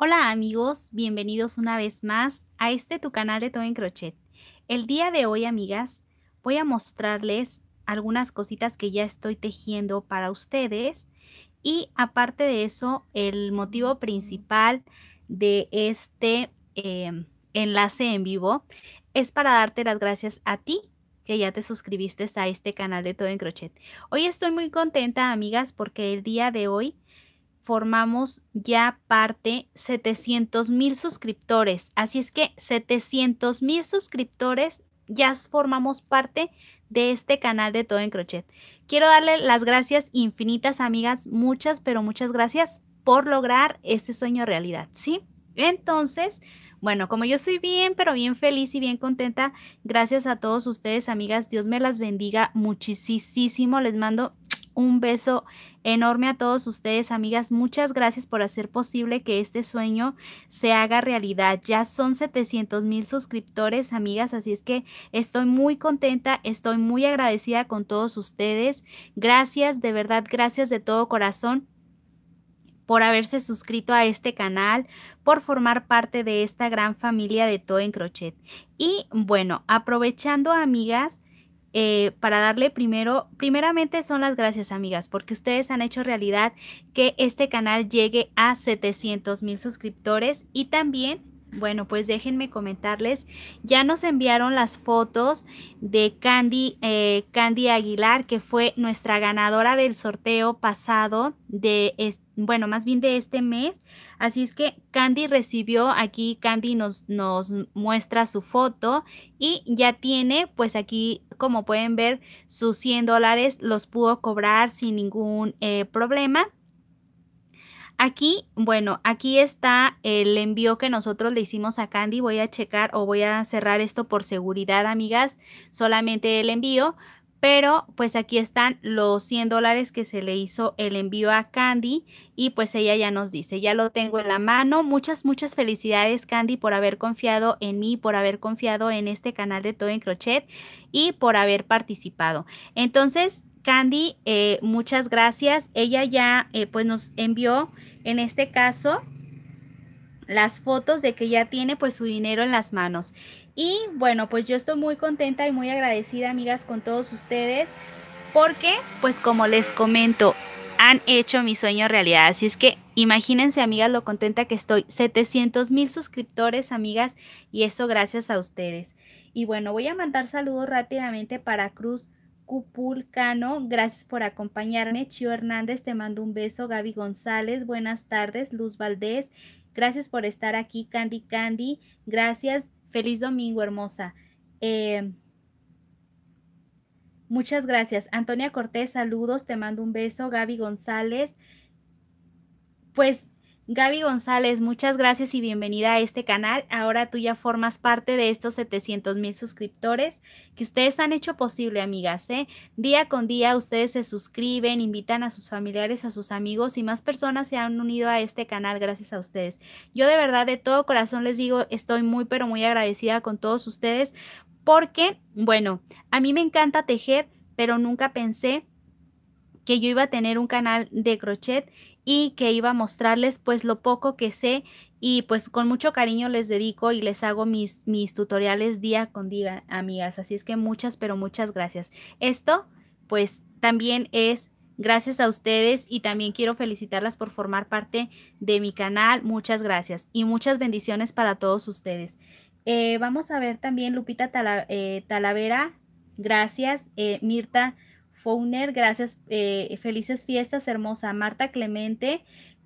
Hola amigos, bienvenidos una vez más a este tu canal de Todo en Crochet. El día de hoy, amigas, voy a mostrarles algunas cositas que ya estoy tejiendo para ustedes y aparte de eso, el motivo mm. principal de este em, enlace en vivo es para darte las gracias a ti que ya te suscribiste a este canal de Todo en Crochet. Hoy estoy muy contenta, amigas, porque el día de hoy formamos ya parte 700 mil suscriptores. Así es que 700 mil suscriptores ya formamos parte de este canal de Todo en Crochet. Quiero darle las gracias infinitas, amigas, muchas, pero muchas gracias por lograr este sueño realidad, ¿sí? Entonces, bueno, como yo estoy bien, pero bien feliz y bien contenta, gracias a todos ustedes, amigas, Dios me las bendiga muchísimo, les mando un beso enorme a todos ustedes, amigas. Muchas gracias por hacer posible que este sueño se haga realidad. Ya son 700 mil suscriptores, amigas, así es que estoy muy contenta, estoy muy agradecida con todos ustedes. Gracias, de verdad, gracias de todo corazón por haberse suscrito a este canal, por formar parte de esta gran familia de Todo en Crochet. Y bueno, aprovechando amigas, eh, para darle primero, primeramente son las gracias amigas, porque ustedes han hecho realidad que este canal llegue a 700 mil suscriptores y también bueno, pues déjenme comentarles, ya nos enviaron las fotos de Candy, eh, Candy Aguilar, que fue nuestra ganadora del sorteo pasado de, bueno, más bien de este mes. Así es que Candy recibió aquí, Candy nos, nos muestra su foto y ya tiene, pues aquí, como pueden ver, sus 100 dólares los pudo cobrar sin ningún eh, problema. Aquí, bueno, aquí está el envío que nosotros le hicimos a Candy. Voy a checar o voy a cerrar esto por seguridad, amigas. Solamente el envío. Pero pues aquí están los 100 dólares que se le hizo el envío a Candy y pues ella ya nos dice, ya lo tengo en la mano. Muchas, muchas felicidades Candy por haber confiado en mí, por haber confiado en este canal de Todo en Crochet y por haber participado. Entonces, Candy, eh, muchas gracias. Ella ya eh, pues nos envió en este caso las fotos de que ya tiene pues su dinero en las manos. Y bueno, pues yo estoy muy contenta y muy agradecida, amigas, con todos ustedes, porque pues como les comento, han hecho mi sueño realidad. Así es que imagínense, amigas, lo contenta que estoy. 700 mil suscriptores, amigas, y eso gracias a ustedes. Y bueno, voy a mandar saludos rápidamente para Cruz Cupulcano, Gracias por acompañarme. Chio Hernández, te mando un beso. Gaby González, buenas tardes. Luz Valdés, gracias por estar aquí. Candy Candy, gracias. Feliz domingo, hermosa. Em, muchas gracias. Antonia Cortés, saludos. Te mando un beso. Gaby González, pues Gaby González, muchas gracias y bienvenida a este canal. Ahora tú ya formas parte de estos 700 mil suscriptores que ustedes han hecho posible, amigas. ¿eh? Día con día ustedes se suscriben, invitan a sus familiares, a sus amigos y más personas se han unido a este canal gracias a ustedes. Yo de verdad, de todo corazón les digo, estoy muy, pero muy agradecida con todos ustedes porque, bueno, a mí me encanta tejer, pero nunca pensé que yo iba a tener un canal de crochet y que iba a mostrarles pues lo poco que sé y pues con mucho cariño les dedico y les hago mis, mis tutoriales día con día, amigas. Así es que muchas, pero muchas gracias. Esto pues también es gracias a ustedes y también quiero felicitarlas por formar parte de mi canal. Muchas gracias y muchas bendiciones para todos ustedes. Eh, vamos a ver también Lupita eh, Talavera, gracias. Eh, Mirta gracias, eh, felices fiestas, hermosa Marta Clemente.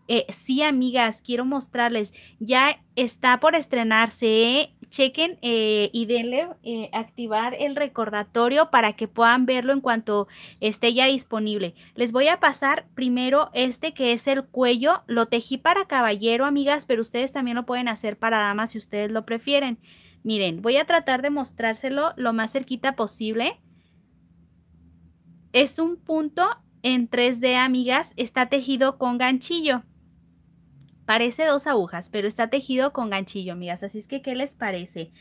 Eh, sí, amigas, quiero mostrarles, ya está por estrenarse, ¿eh? chequen y denle activar el recordatorio para que puedan verlo en cuanto esté ya disponible. Les voy a pasar primero este que es el cuello. Lo tejí para caballero, amigas, pero ustedes también lo pueden hacer para damas si ustedes lo prefieren. Miren, voy a tratar de mostrárselo lo más cerquita posible. Es un punto en 3D, amigas, está tejido con ganchillo. Parece dos agujas, pero está tejido con ganchillo, amigas. Así es que, ¿qué les parece?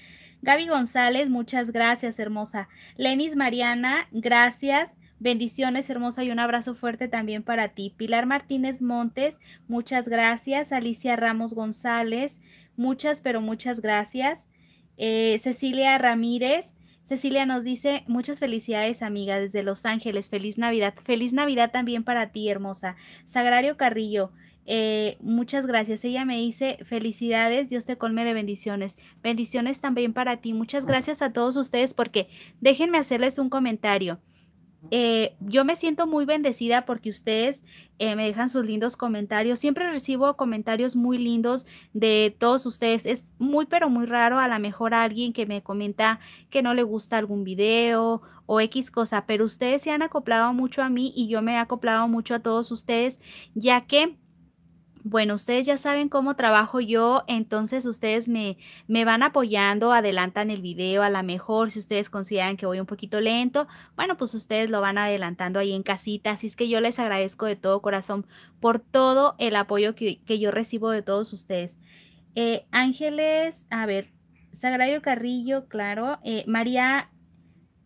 Gaby González, muchas gracias, hermosa. Lenis Mariana, gracias. Bendiciones, hermosa, y un abrazo fuerte también para ti. Pilar Martínez Montes, muchas gracias. Alicia Ramos González, muchas, pero muchas gracias. Eh, Cecilia Ramírez, Cecilia nos dice, muchas felicidades amiga desde Los Ángeles, feliz Navidad, feliz Navidad también para ti hermosa. Sagrario Carrillo, eh, muchas gracias. Ella me dice, felicidades, Dios te colme de bendiciones. Bendiciones también para ti. Muchas gracias a todos ustedes porque déjenme hacerles un comentario. Eh, yo me siento muy bendecida porque ustedes eh, me dejan sus lindos comentarios. Siempre recibo comentarios muy lindos de todos ustedes. Es muy, pero muy raro a lo mejor alguien que me comenta que no le gusta algún video o X cosa, pero ustedes se han acoplado mucho a mí y yo me he acoplado mucho a todos ustedes, ya que bueno, ustedes ya saben cómo trabajo yo, entonces ustedes me, me van apoyando, adelantan el video a lo mejor, si ustedes consideran que voy un poquito lento, bueno, pues ustedes lo van adelantando ahí en casita, así es que yo les agradezco de todo corazón por todo el apoyo que, yo recibo de todos ustedes. Eh, Ángeles, a ver, Sagrario Carrillo, claro, eh, María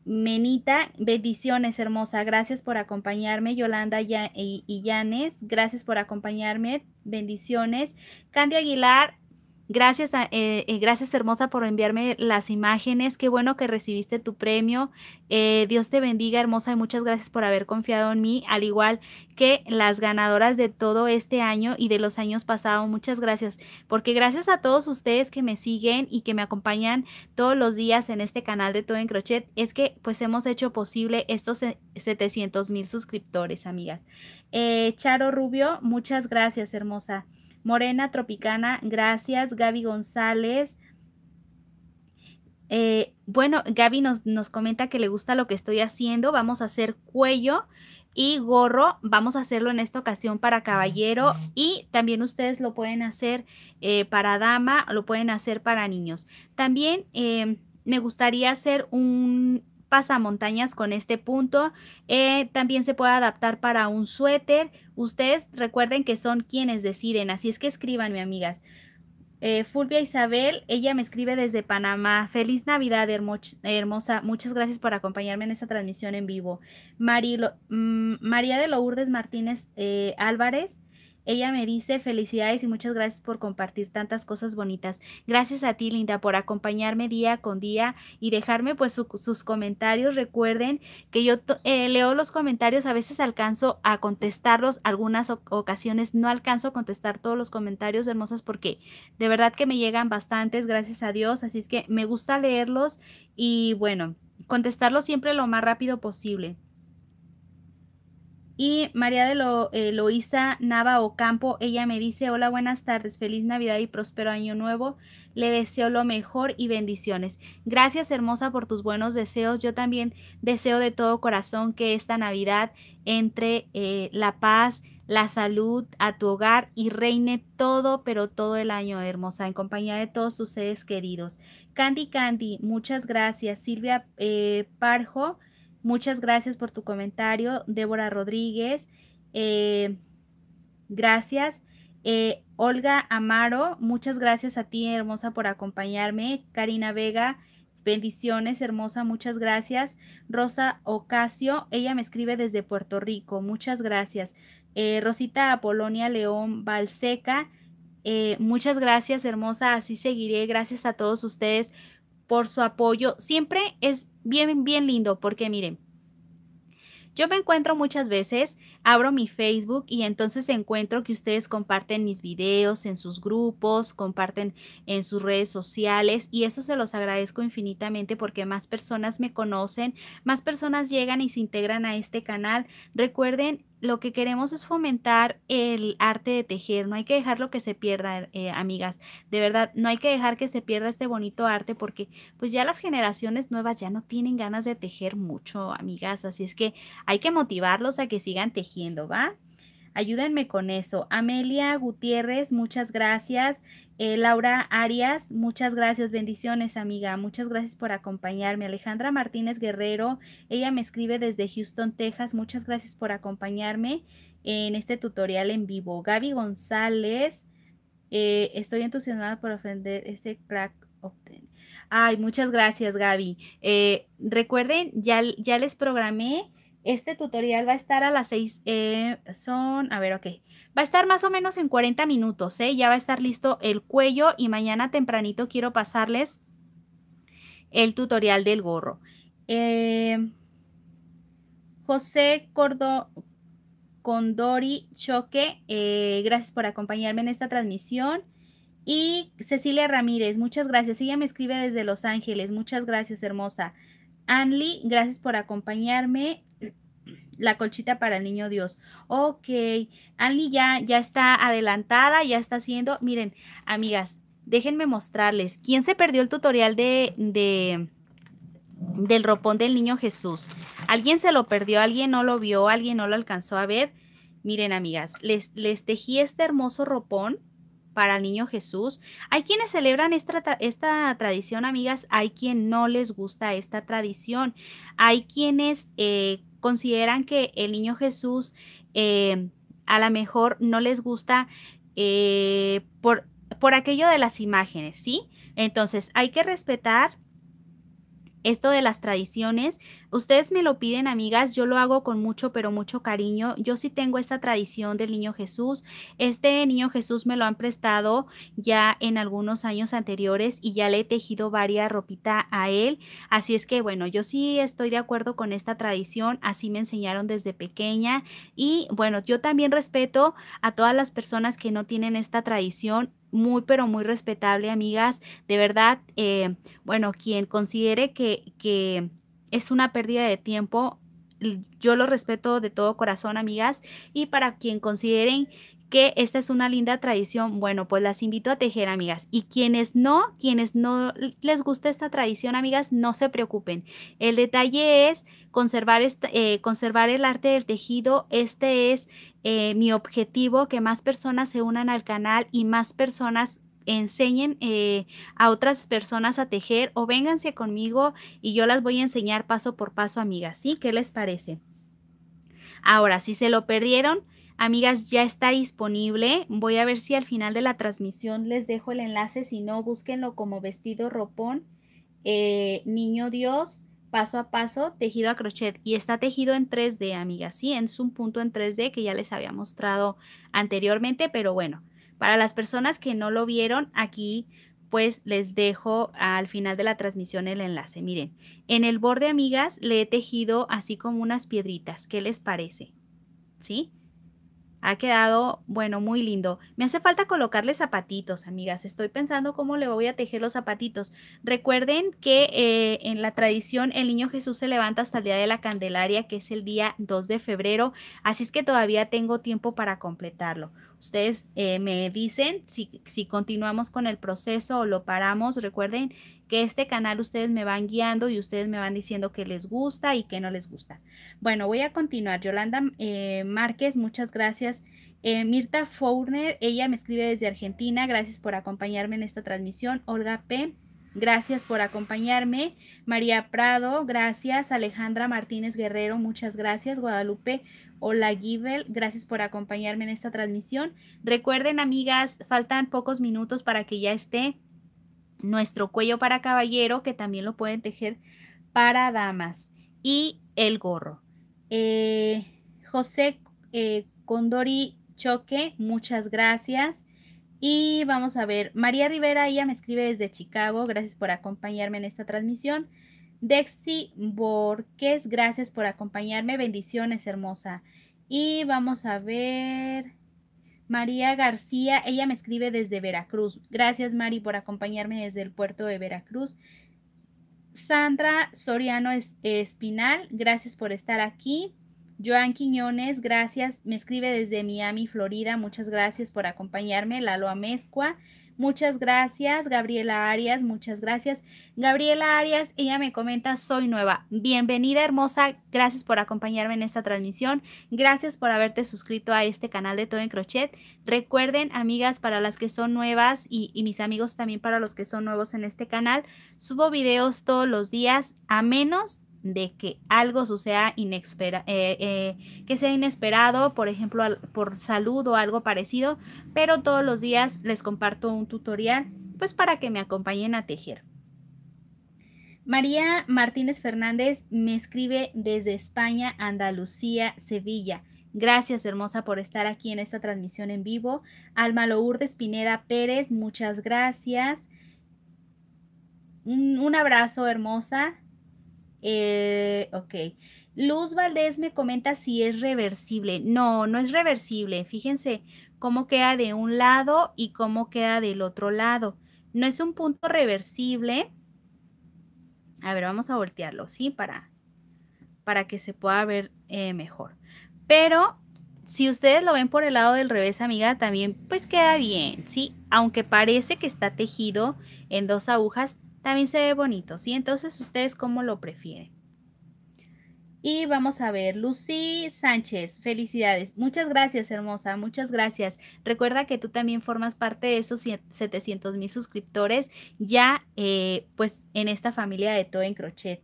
Menita, bendiciones hermosa, gracias por acompañarme, Yolanda y Yanes, gracias por acompañarme, bendiciones. Candy Aguilar, Gracias, eh, eh, gracias hermosa por enviarme las imágenes. Qué bueno que recibiste tu premio. Eh, Dios te bendiga, hermosa, y muchas gracias por haber confiado en mí, al igual que las ganadoras de todo este año y de los años pasados. Muchas gracias, porque gracias a todos ustedes que me siguen y que me acompañan todos los días en este canal de Todo en Crochet, es que pues hemos hecho posible estos 700 mil suscriptores, amigas. Charo Rubio, muchas gracias, hermosa. Morena Tropicana, gracias. Gaby González. Eh, bueno, Gaby nos, nos comenta que le gusta lo que estoy haciendo. Vamos a hacer cuello y gorro. Vamos a hacerlo en esta ocasión para caballero y también ustedes lo pueden hacer eh, para dama, lo pueden hacer para niños. También eh, me gustaría hacer un, montañas con este punto. Eh, también se puede adaptar para un suéter. Ustedes recuerden que son quienes deciden, así es que escriban mi amigas. Eh, Fulvia Isabel, ella me escribe desde Panamá. Feliz Navidad, hermosa. Muchas gracias por acompañarme en esta transmisión en vivo. Mm, María de Lourdes Martínez eh, Álvarez, ella me dice felicidades y muchas gracias por compartir tantas cosas bonitas. Gracias a ti, Linda, por acompañarme día con día y dejarme pues sus comentarios. Recuerden que yo eh, leo los comentarios, a veces alcanzo a contestarlos, algunas ocasiones no alcanzo a contestar todos los comentarios hermosas porque de verdad que me llegan bastantes, gracias a Dios. Así es que me gusta leerlos y bueno, contestarlos siempre lo más rápido posible. Y María de Lo, eh, Nava Ocampo, ella me dice, hola, buenas tardes, feliz Navidad y próspero año nuevo. Le deseo lo mejor y bendiciones. Gracias, hermosa, por tus buenos deseos. Yo también deseo de todo corazón que esta Navidad entre eh, la paz, la salud a tu hogar y reine todo, pero todo el año, hermosa, en compañía de todos sus seres queridos. Candy Candy, muchas gracias. Silvia eh, Parjo. Muchas gracias por tu comentario, Débora Rodríguez. Eh, gracias. Eh, Olga Amaro, muchas gracias a ti, hermosa, por acompañarme. Karina Vega, bendiciones, hermosa, muchas gracias. Rosa Ocasio, ella me escribe desde Puerto Rico, muchas gracias. Eh, Rosita Apolonia León Balseca, eh, muchas gracias, hermosa, así seguiré. Gracias a todos ustedes por su apoyo. Siempre es bien, bien lindo porque miren, yo me encuentro muchas veces, abro mi Facebook y entonces encuentro que ustedes comparten mis videos en sus grupos, comparten en sus redes sociales y eso se los agradezco infinitamente porque más personas me conocen, más personas llegan y se integran a este canal. Recuerden lo que queremos es fomentar el arte de tejer, no hay que dejarlo que se pierda, eh, eh, amigas, de verdad, no hay que dejar que se pierda este bonito arte porque pues ya las generaciones nuevas ya no tienen ganas de tejer mucho, amigas, así es que hay que motivarlos a que sigan tejiendo, ¿va? Ayúdenme con eso. Amelia Gutiérrez, muchas gracias. Eh, Laura Arias, muchas gracias, bendiciones amiga, muchas gracias por acompañarme. Alejandra Martínez Guerrero, ella me escribe desde Houston, Texas, muchas gracias por acompañarme en este tutorial en vivo. Gaby González, eh, estoy entusiasmada por ofender ese crack. Ay, muchas gracias Gaby. Eh, recuerden, ya, ya les programé este tutorial va a estar a las 6, eh, son, a ver, ok, va a estar más o menos en 40 minutos, ¿eh? ya va a estar listo el cuello y mañana tempranito quiero pasarles el tutorial del gorro. Eh, José Cordo, Condori Choque, eh, gracias por acompañarme en esta transmisión. Y Cecilia Ramírez, muchas gracias. Ella me escribe desde Los Ángeles, muchas gracias, hermosa. Anli, gracias por acompañarme. La colchita para el niño Dios. Ok, Anli ya, ya está adelantada, ya está haciendo. Miren, amigas, déjenme mostrarles. ¿Quién se perdió el tutorial de, de del ropón del niño Jesús? ¿Alguien se lo perdió? ¿Alguien no lo vio? ¿Alguien no lo alcanzó a ver? Miren, amigas, les, les tejí este hermoso ropón para el niño Jesús. Hay quienes celebran esta, tradición, amigas, hay quien no les gusta esta tradición, hay quienes eh, consideran que el niño Jesús eh, a lo mejor no les gusta eh, por, por aquello de las imágenes, ¿sí? Entonces hay que respetar esto de las tradiciones. Ustedes me lo piden, amigas, yo lo hago con mucho, pero mucho cariño. Yo sí tengo esta tradición del Niño Jesús. Este Niño Jesús me lo han prestado ya en algunos años anteriores y ya le he tejido varias ropita a él. Así es que, bueno, yo sí estoy de acuerdo con esta tradición, así me enseñaron desde pequeña. Y bueno, yo también respeto a todas las personas que no tienen esta tradición muy, pero muy respetable, amigas. De verdad, eh, bueno, quien considere que, que es una pérdida de tiempo, yo lo respeto de todo corazón, amigas. Y para quien consideren que esta es una linda tradición. Bueno, pues las invito a tejer, amigas. Y quienes no, quienes no les gusta esta tradición, amigas, no se preocupen. El detalle es conservar, eh, conservar el arte del tejido. Este es eh, mi objetivo, que más personas se unan al canal y más personas enseñen eh, a otras personas a tejer o vénganse conmigo y yo las voy a enseñar paso por paso, amigas, ¿sí? ¿Qué les parece? Ahora, si se lo perdieron, Amigas, ya está disponible. Voy a ver si al final de la transmisión les dejo el enlace. Si no, búsquenlo como vestido ropón, eh, niño Dios, paso a paso, tejido a crochet. Y está tejido en 3D, amigas, ¿sí? Es un punto en 3D que ya les había mostrado anteriormente, pero bueno, para las personas que no lo vieron, aquí pues les dejo al final de la transmisión el enlace. Miren, en el borde, amigas, le he tejido así como unas piedritas. ¿Qué les parece? ¿Sí? sí ha quedado, bueno, muy lindo. Me hace falta colocarle zapatitos, amigas. Estoy pensando cómo le voy a tejer los zapatitos. Recuerden que eh, en la tradición el niño Jesús se levanta hasta el día de la Candelaria, que es el día 2 de febrero. Así es que todavía tengo tiempo para completarlo. Ustedes eh, me dicen si, continuamos con el proceso o lo paramos. Recuerden que este canal ustedes me van guiando y ustedes me van diciendo que les gusta y que no les gusta. Bueno, voy a continuar. Yolanda eh, Márquez, muchas gracias. Eh, Mirta Faulner, ella me escribe desde Argentina. Gracias por acompañarme en esta transmisión. Olga P. Gracias por acompañarme. María Prado, gracias. Alejandra Martínez Guerrero, muchas gracias. Guadalupe Hola Givel, gracias por acompañarme en esta transmisión. Recuerden, amigas, faltan pocos minutos para que ya esté nuestro cuello para caballero, que también lo pueden tejer para damas, y el gorro. Eh, José eh, Condori Choque, muchas gracias. Y vamos a ver, María Rivera, ella me escribe desde Chicago, gracias por acompañarme en esta transmisión. Dexi Borges, gracias por acompañarme. Bendiciones, hermosa. Y vamos a ver. María García, ella me escribe desde Veracruz. Gracias, Mari, por acompañarme desde el puerto de Veracruz. Sandra Soriano Espinal, gracias por estar aquí. Joan Quiñones, gracias. Me escribe desde Miami, Florida. Muchas gracias por acompañarme. Lalo Mescua. Muchas gracias, Gabriela Arias, muchas gracias. Gabriela Arias, ella me comenta, soy nueva. Bienvenida, hermosa. Gracias por acompañarme en esta transmisión. Gracias por haberte suscrito a este canal de Todo en Crochet. Recuerden, amigas, para las que son nuevas y mis amigos también para los que son nuevos en este canal, subo videos todos los días, a menos de que algo suceda inespera, eh, eh, que sea inesperado, por ejemplo, por salud o algo parecido, pero todos los días les comparto un tutorial pues para que me acompañen a tejer. María Martínez Fernández me escribe desde España, Andalucía, Sevilla. Gracias, hermosa, por estar aquí en esta transmisión en vivo. Alma Lourdes Pineda Pérez, muchas gracias. un abrazo, hermosa. Eh, ok. Luz Valdés me comenta si es reversible. No, no es reversible. Fíjense cómo queda de un lado y cómo queda del otro lado. No es un punto reversible. A ver, vamos a voltearlo, ¿sí? Para, para que se pueda ver eh, mejor. Pero si ustedes lo ven por el lado del revés, amiga, también pues queda bien, ¿sí? Aunque parece que está tejido en dos agujas, también se ve bonito, ¿sí? Entonces, ustedes cómo lo prefieren. Y vamos a ver, Lucy Sánchez, felicidades. Muchas gracias, hermosa, muchas gracias. Recuerda que tú también formas parte de esos 700 mil suscriptores ya, eh, pues, en esta familia de Todo en Crochet.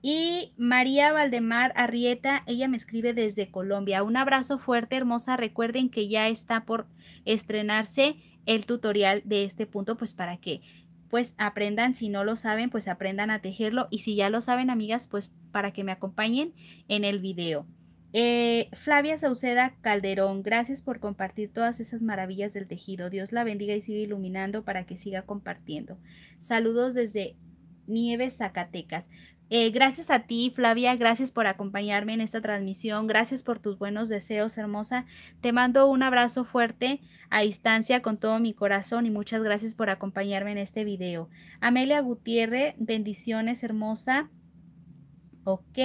Y María Valdemar Arrieta, ella me escribe desde Colombia. Un abrazo fuerte, hermosa. Recuerden que ya está por estrenarse el tutorial de este punto, pues para qué?, pues aprendan, si no lo saben, pues aprendan a tejerlo y si ya lo saben, amigas, pues para que me acompañen en el video. Eh, Flavia Sauceda Calderón, gracias por compartir todas esas maravillas del tejido. Dios la bendiga y siga iluminando para que siga compartiendo. Saludos desde Nieves, Zacatecas. Eh, gracias a ti, Flavia, gracias por acompañarme en esta transmisión, gracias por tus buenos deseos, hermosa. Te mando un abrazo fuerte a distancia con todo mi corazón y muchas gracias por acompañarme en este video. Amelia Gutiérrez, bendiciones, hermosa. Ok.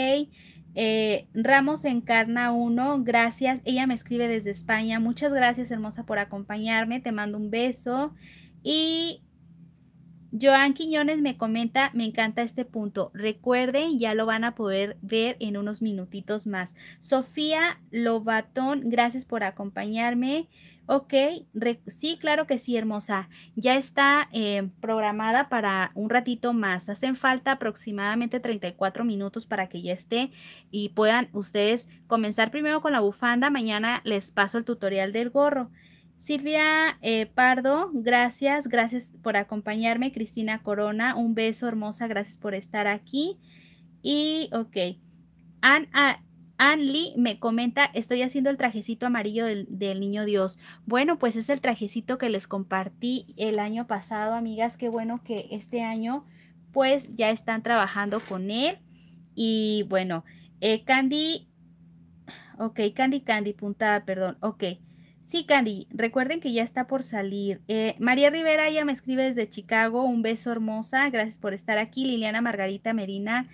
Eh, Ramos Encarna 1, gracias. Ella me escribe desde España. Muchas gracias, hermosa, por acompañarme. Te mando un beso. Y Joan Quiñones me comenta, me encanta este punto. Recuerden, ya lo van a poder ver en unos minutitos más. Sofía Lobatón, gracias por acompañarme. Ok, sí, claro que sí, hermosa. Ya está eh, programada para un ratito más. Hacen falta aproximadamente 34 minutos para que ya esté y puedan ustedes comenzar primero con la bufanda. Mañana les paso el tutorial del gorro. Silvia eh, Pardo, gracias, gracias por acompañarme. Cristina Corona, un beso hermosa, gracias por estar aquí. Y, ok, Ann, ah, Lee me comenta, estoy haciendo el trajecito amarillo del, Niño Dios. Bueno, pues es el trajecito que les compartí el año pasado, amigas. Qué bueno que este año, pues ya están trabajando con él. Y bueno, eh, Candy, ok, Candy Candy, puntada, perdón, ok. Sí, Candy, recuerden que ya está por salir. Eh, María Rivera ya me escribe desde Chicago. Un beso hermosa. Gracias por estar aquí. Liliana Margarita Medina.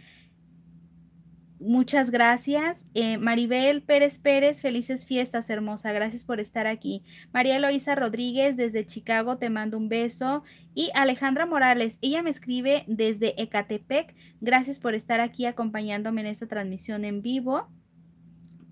Muchas gracias. Eh, Maribel Pérez Pérez, felices fiestas, hermosa. Gracias por estar aquí. María Eloísa Rodríguez, desde Chicago, te mando un beso. Y Alejandra Morales, ella me escribe desde Ecatepec. Gracias por estar aquí acompañándome en esta transmisión en vivo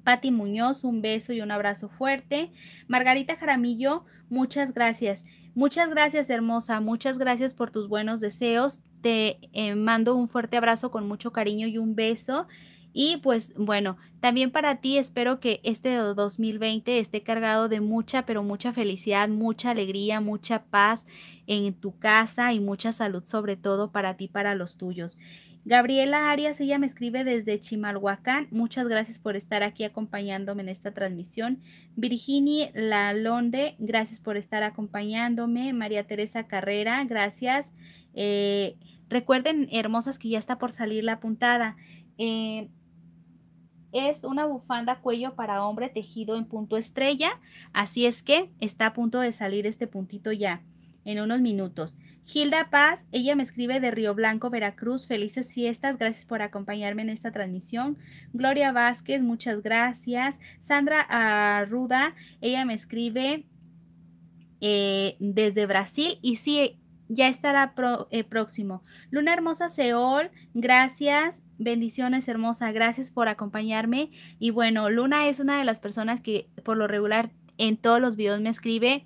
pati Muñoz, un beso y un abrazo fuerte. Margarita Jaramillo, muchas gracias. Muchas gracias, hermosa. Muchas gracias por tus buenos deseos. Te eh, mando un fuerte abrazo con mucho cariño y un beso. Y pues bueno, también para ti espero que este 2020 esté cargado de mucha, pero mucha felicidad, mucha alegría, mucha paz en tu casa y mucha salud sobre todo para ti, para los tuyos. Gabriela Arias, ella me escribe desde Chimalhuacán. Muchas gracias por estar aquí acompañándome en esta transmisión. Virginie Lalonde, gracias por estar acompañándome. María Teresa Carrera, gracias. Eh, recuerden, hermosas, que ya está por salir la puntada. Eh, es una bufanda cuello para hombre tejido en punto estrella, así es que está a punto de salir este puntito ya en unos minutos. Gilda Paz, ella me escribe de Río Blanco, Veracruz. Felices fiestas, gracias por acompañarme en esta transmisión. Gloria Vázquez, muchas gracias. Sandra Arruda, ella me escribe eh, desde Brasil y sí, ya estará eh, próximo. Luna Hermosa Seol, gracias. Bendiciones hermosa, gracias por acompañarme. Y bueno, Luna es una de las personas que por lo regular en todos los videos me escribe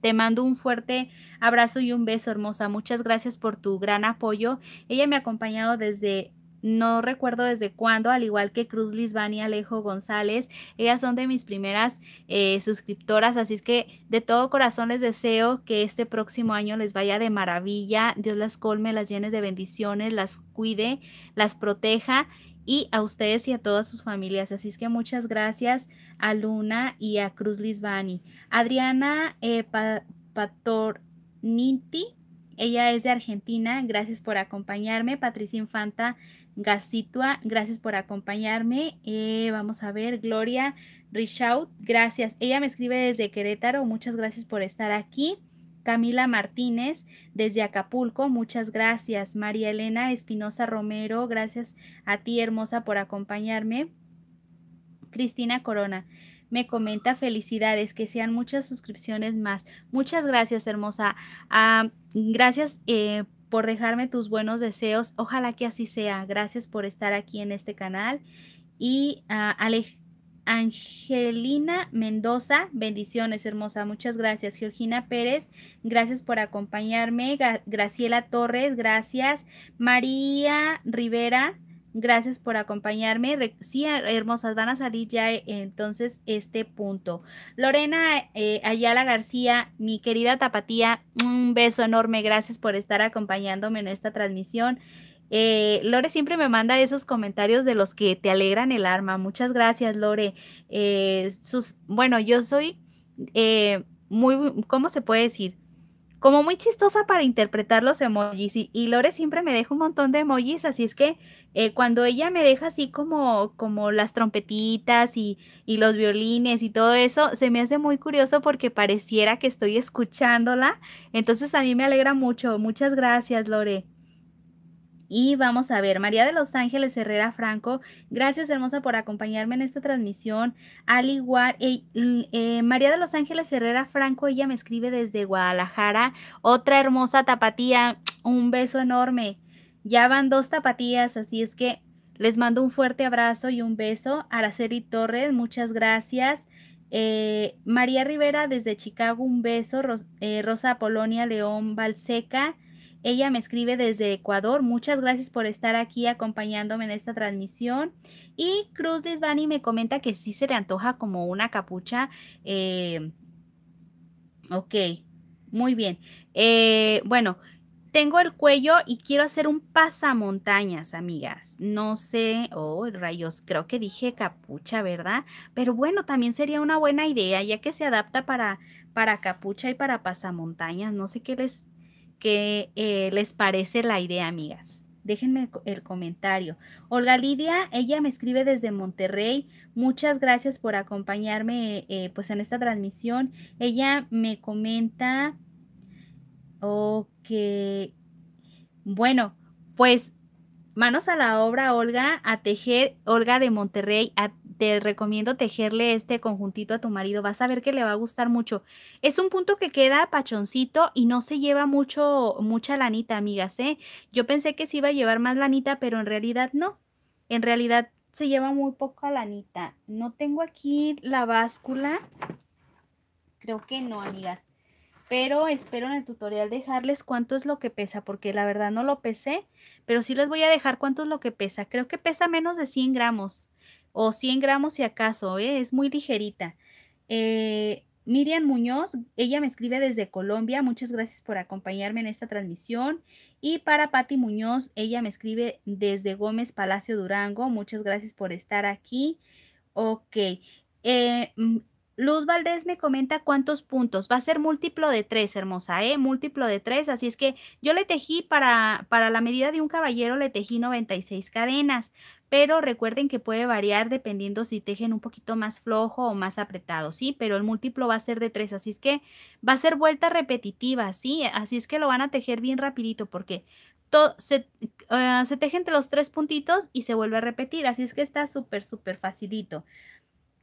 te mando un fuerte abrazo y un beso, hermosa. Muchas gracias por tu gran apoyo. Ella me ha acompañado desde no recuerdo desde cuándo, al igual que Cruz Lisbán y Alejo González. Ellas son de mis primeras eh, suscriptoras, así es que de todo corazón les deseo que este próximo año les vaya de maravilla. Dios las colme, las llene de bendiciones, las cuide, las proteja y a ustedes y a todas sus familias. Así es que muchas gracias a Luna y a Cruz Lisbani. Adriana eh, Patorniti, ella es de Argentina, gracias por acompañarme. Patricia Infanta Gacitua, gracias por acompañarme. Eh, vamos a ver, Gloria Richaud, gracias. Ella me escribe desde Querétaro, muchas gracias por estar aquí. Camila Martínez desde Acapulco, muchas gracias. María Elena Espinosa Romero, gracias a ti hermosa por acompañarme. Cristina Corona, me comenta felicidades, que sean muchas suscripciones más. Muchas gracias, hermosa. Ah, gracias eh, por dejarme tus buenos deseos. Ojalá que así sea. Gracias por estar aquí en este canal. Y ah, Angelina Mendoza, bendiciones hermosa, muchas gracias. Georgina Pérez, gracias por acompañarme. Graciela Torres, gracias. María Rivera, gracias por acompañarme. Sí, hermosas, van a salir ya eh, entonces este punto. Lorena eh, Ayala García, mi querida Tapatía, un beso enorme, gracias por estar acompañándome en esta transmisión. Eh, Lore siempre me manda esos comentarios de los que te alegran el arma Muchas gracias, Lore. Eh, sus, bueno, yo soy eh, muy, ¿cómo se puede decir? Como muy chistosa para interpretar los emojis y, Lore siempre me deja un montón de emojis, así es que cuando ella me deja así como, como las trompetitas y, y los violines y todo eso, se me hace muy curioso porque pareciera que estoy escuchándola, entonces a mí me alegra mucho. Muchas gracias, Lore. Y vamos a ver, María de Los Ángeles Herrera Franco, gracias hermosa por acompañarme en esta transmisión. Al igual, eh, María de Los Ángeles Herrera Franco, ella me escribe desde Guadalajara, otra hermosa tapatía, un beso enorme. Ya van dos tapatías, así es que les mando un fuerte abrazo y un beso. a Araceli Torres, muchas gracias. Eh, María Rivera desde Chicago, un beso. Eh, Rosa Polonia León Balseca. Ella me escribe desde Ecuador. Muchas gracias por estar aquí acompañándome en esta transmisión. Y Cruz Desvani me comenta que sí se le antoja como una capucha. Eh, ok, muy bien. Eh, bueno, tengo el cuello y quiero hacer un pasamontañas, amigas. No sé, oh, rayos, creo que dije capucha, ¿verdad? Pero bueno, también sería una buena idea, ya que se adapta para, para capucha y para pasamontañas. No sé qué les, eh, les parece la idea, amigas. Déjenme el comentario. Olga Lidia, ella me escribe desde Monterrey. Muchas gracias por acompañarme eh, pues en esta transmisión. Ella me comenta o bueno, pues manos a la obra, Olga, a tejer, Olga de Monterrey, a te recomiendo tejerle este conjuntito a tu marido, vas a ver que le va a gustar mucho. Es un punto que queda pachoncito y no se lleva mucho, mucha lanita, amigas, ¿eh? Yo pensé que se iba a llevar más lanita, pero en realidad no. En realidad se lleva muy poca lanita. No tengo aquí la báscula, creo que no, amigas. Pero espero en el tutorial dejarles cuánto es lo que pesa, porque la verdad no lo pesé, pero sí les voy a dejar cuánto es lo que pesa. Creo que pesa menos de 100 gramos o 100 gramos si acaso, ¿eh? es muy ligerita. Eh, Miriam Muñoz, ella me escribe desde Colombia, muchas gracias por acompañarme en esta transmisión. Y para Patti Muñoz, ella me escribe desde Gómez Palacio Durango, muchas gracias por estar aquí. Ok, eh, mm, Luz Valdés me comenta cuántos puntos. Va a ser múltiplo de tres, hermosa, ¿eh? Múltiplo de tres. Así es que yo le tejí para, para la medida de un caballero, le tejí 96 cadenas. Pero recuerden que puede variar dependiendo si tejen un poquito más flojo o más apretado, ¿sí? Pero el múltiplo va a ser de tres, así es que va a ser vuelta repetitiva, ¿sí? Así es que lo van a tejer bien rapidito porque se, eh, se teje entre los tres puntitos y se vuelve a repetir. Así es que está súper, súper facilito.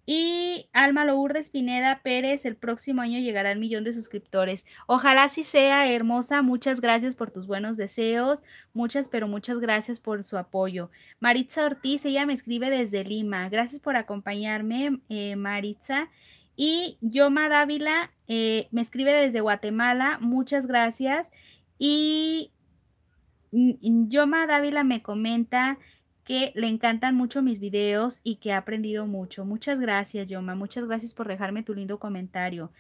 Y Alma Lourdes Pineda Pérez, el próximo año llegará al millón de suscriptores. Ojalá sí sea, hermosa. Muchas gracias por tus buenos deseos. Muchas, pero muchas gracias por su apoyo. Maritza Ortiz, ella me escribe desde Lima. Gracias por acompañarme, eh, Maritza. Y Yoma Dávila eh, me escribe desde Guatemala. Muchas gracias. Y Yoma Dávila me comenta que le encantan mucho mis videos y que ha aprendido mucho. Muchas gracias, Yoma. Muchas gracias por dejarme tu lindo comentario.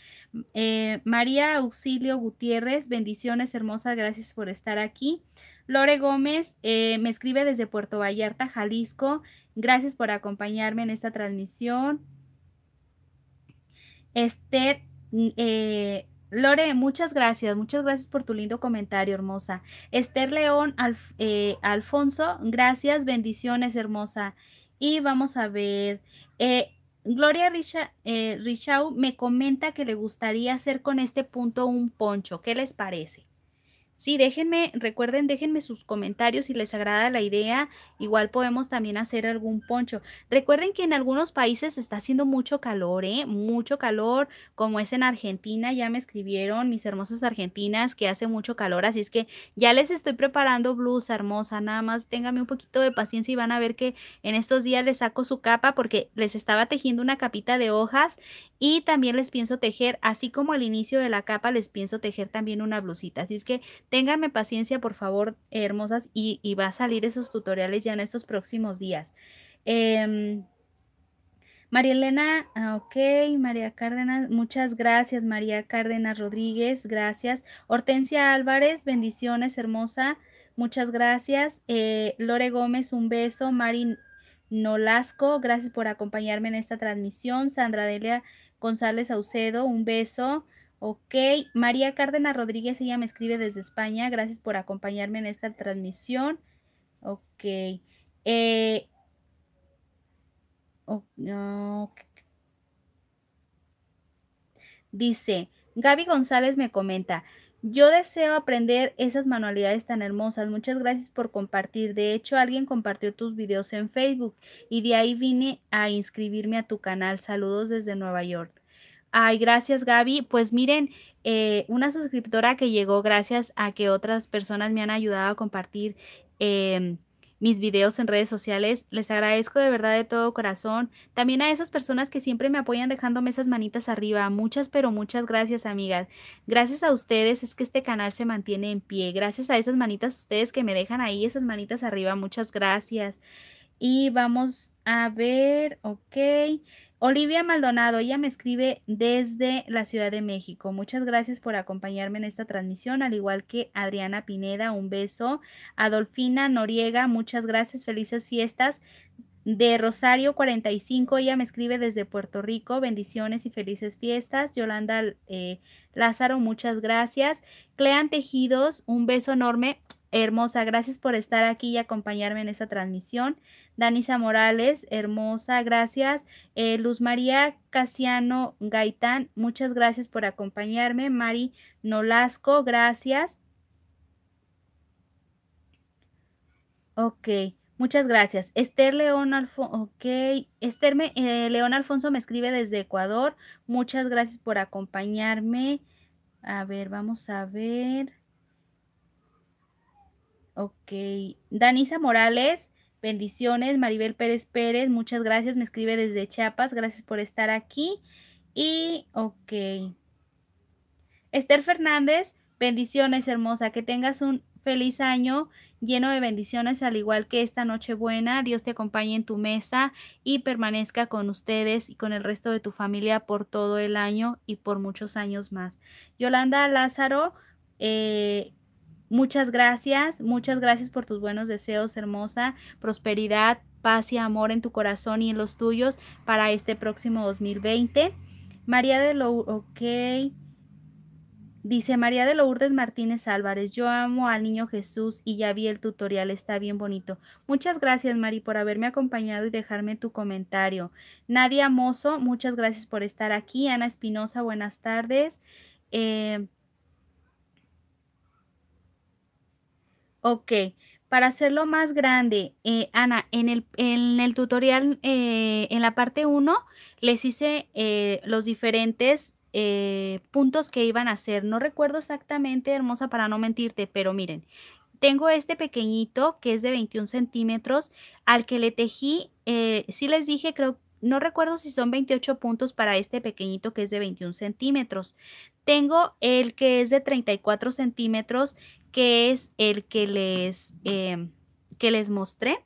Eh, María Auxilio Gutiérrez, bendiciones hermosas, gracias por estar aquí. Lore Gómez eh, me escribe desde Puerto Vallarta, Jalisco. Gracias por acompañarme en esta transmisión. Esther eh, Lore, muchas gracias, muchas gracias por tu lindo comentario, hermosa. Esther León, eh, Alfonso, gracias, bendiciones, hermosa. Y vamos a ver, eh, Gloria Richa, eh, Richau me comenta que le gustaría hacer con este punto un poncho, ¿qué les parece? Sí, déjenme, recuerden, déjenme sus comentarios si les agrada la idea. Igual podemos también hacer algún poncho. Recuerden que en algunos países está haciendo mucho calor, ¿eh? Mucho calor, como es en Argentina. Ya me escribieron mis hermosas argentinas que hace mucho calor, así es que ya les estoy preparando blusa hermosa. Nada más ténganme un poquito de paciencia y van a ver que en estos días les saco su capa porque les estaba tejiendo una capita de hojas y también les pienso tejer, así como al inicio de la capa, les pienso tejer también una blusita. Así es que Ténganme paciencia, por favor, hermosas, y, va a salir esos tutoriales ya en estos próximos días. Em, María Elena, ah, ok, María Cárdenas, muchas gracias, María Cárdenas Rodríguez, gracias. Hortensia Álvarez, bendiciones, hermosa, muchas gracias. Eh, Lore Gómez, un beso. Mari Nolasco, gracias por acompañarme en esta transmisión. Sandra Delia González Aucedo, un beso. Ok, María Cárdenas Rodríguez, ella me escribe desde España. Gracias por acompañarme en esta transmisión. Eh, ok. Dice, Gaby González me comenta, yo deseo aprender esas manualidades tan hermosas. Muchas gracias por compartir. De hecho, alguien compartió tus videos en Facebook y de ahí vine a inscribirme a tu canal. Saludos desde Nueva York. Ay, gracias Gaby. Pues miren, eh, una suscriptora que llegó gracias a que otras personas me han ayudado a compartir em, mis videos en redes sociales. Les agradezco de verdad de todo corazón. También a esas personas que siempre me apoyan dejándome esas manitas arriba. Muchas, pero muchas gracias, amigas. Gracias a ustedes es que este canal se mantiene en pie. Gracias a esas manitas ustedes que me dejan ahí, esas manitas arriba. Muchas gracias. Y vamos a ver, ok. Olivia Maldonado, ella me escribe desde la Ciudad de México. Muchas gracias por acompañarme en esta transmisión, al igual que Adriana Pineda, un beso. Adolfina Noriega, muchas gracias, felices fiestas. De Rosario 45, ella me escribe desde Puerto Rico, bendiciones y felices fiestas. Yolanda eh, Lázaro, muchas gracias. Clean Tejidos, un beso enorme. Hermosa, gracias por estar aquí y acompañarme en esta transmisión. Danisa Morales, hermosa, gracias. Eh, Luz María Casiano Gaitán, muchas gracias por acompañarme. Mari Nolasco, gracias. Ok, muchas gracias. Esther León Alfonso, ok. Esther eh, León Alfonso me escribe desde Ecuador. Muchas gracias por acompañarme. A ver, vamos a ver. Ok. Danisa Morales, bendiciones. Maribel Pérez Pérez, muchas gracias. Me escribe desde Chiapas. Gracias por estar aquí. Y, ok. Esther Fernández, bendiciones, hermosa. Que tengas un feliz año lleno de bendiciones, al igual que esta noche buena. Dios te acompañe en tu mesa y permanezca con ustedes y con el resto de tu familia por todo el año y por muchos años más. Yolanda Lázaro, eh, Muchas gracias, muchas gracias por tus buenos deseos, hermosa, prosperidad, paz y amor en tu corazón y en los tuyos para este próximo 2020. María de Lourdes, ok. Dice María de Lourdes Martínez Álvarez, yo amo al niño Jesús y ya vi el tutorial, está bien bonito. Muchas gracias, Mari, por haberme acompañado y dejarme tu comentario. Nadia Mozo, muchas gracias por estar aquí. Ana Espinosa, buenas tardes. Eh, Ok, para hacerlo más grande, eh, Ana, en el, en el tutorial, eh, en la parte 1, les hice eh, los diferentes puntos que iban a hacer. No recuerdo exactamente, hermosa, para no mentirte, pero miren, tengo este pequeñito que es de 21 centímetros, al que le tejí, si sí les dije, creo no recuerdo si son 28 puntos para este pequeñito que es de 21 centímetros. Tengo el que es de 34 centímetros que es el que les, em, que les mostré,